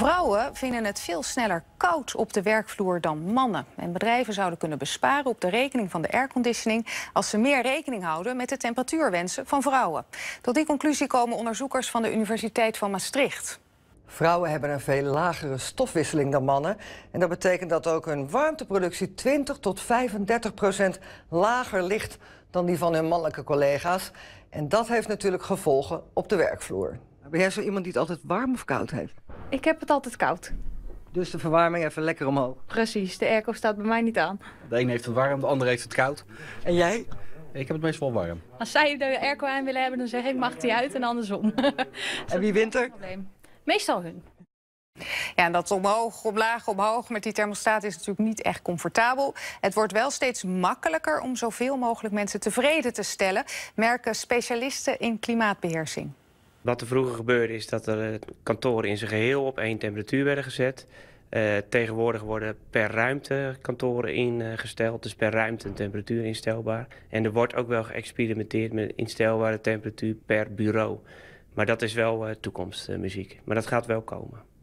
Vrouwen vinden het veel sneller koud op de werkvloer dan mannen. En bedrijven zouden kunnen besparen op de rekening van de airconditioning... als ze meer rekening houden met de temperatuurwensen van vrouwen. Tot die conclusie komen onderzoekers van de Universiteit van Maastricht. Vrouwen hebben een veel lagere stofwisseling dan mannen. En dat betekent dat ook hun warmteproductie 20 tot 35 procent lager ligt dan die van hun mannelijke collega's. En dat heeft natuurlijk gevolgen op de werkvloer. Ben jij zo iemand die het altijd warm of koud heeft? Ik heb het altijd koud. Dus de verwarming even lekker omhoog. Precies, de airco staat bij mij niet aan. De een heeft het warm, de ander heeft het koud. En jij? Ik heb het meestal warm. Als zij de airco aan willen hebben, dan zeg ik mag die uit en andersom. en wie wint er? Meestal hun. Ja, en dat omhoog, omlaag, omhoog met die thermostaat is natuurlijk niet echt comfortabel. Het wordt wel steeds makkelijker om zoveel mogelijk mensen tevreden te stellen, merken specialisten in klimaatbeheersing. Wat er vroeger gebeurde is dat er eh, kantoren in zijn geheel op één temperatuur werden gezet. Eh, tegenwoordig worden per ruimte kantoren ingesteld, dus per ruimte een temperatuur instelbaar. En er wordt ook wel geëxperimenteerd met instelbare temperatuur per bureau. Maar dat is wel eh, toekomstmuziek. Maar dat gaat wel komen.